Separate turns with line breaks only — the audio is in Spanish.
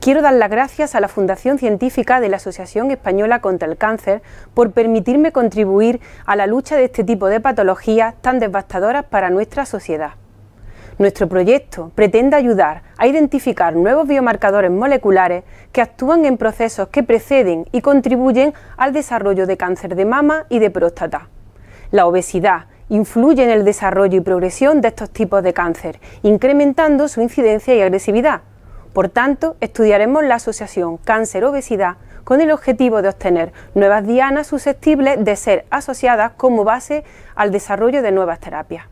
Quiero dar las gracias a la Fundación Científica de la Asociación Española contra el Cáncer por permitirme contribuir a la lucha de este tipo de patologías tan devastadoras para nuestra sociedad. Nuestro proyecto pretende ayudar a identificar nuevos biomarcadores moleculares que actúan en procesos que preceden y contribuyen al desarrollo de cáncer de mama y de próstata. La obesidad influye en el desarrollo y progresión de estos tipos de cáncer, incrementando su incidencia y agresividad por tanto, estudiaremos la asociación cáncer-obesidad con el objetivo de obtener nuevas dianas susceptibles de ser asociadas como base al desarrollo de nuevas terapias.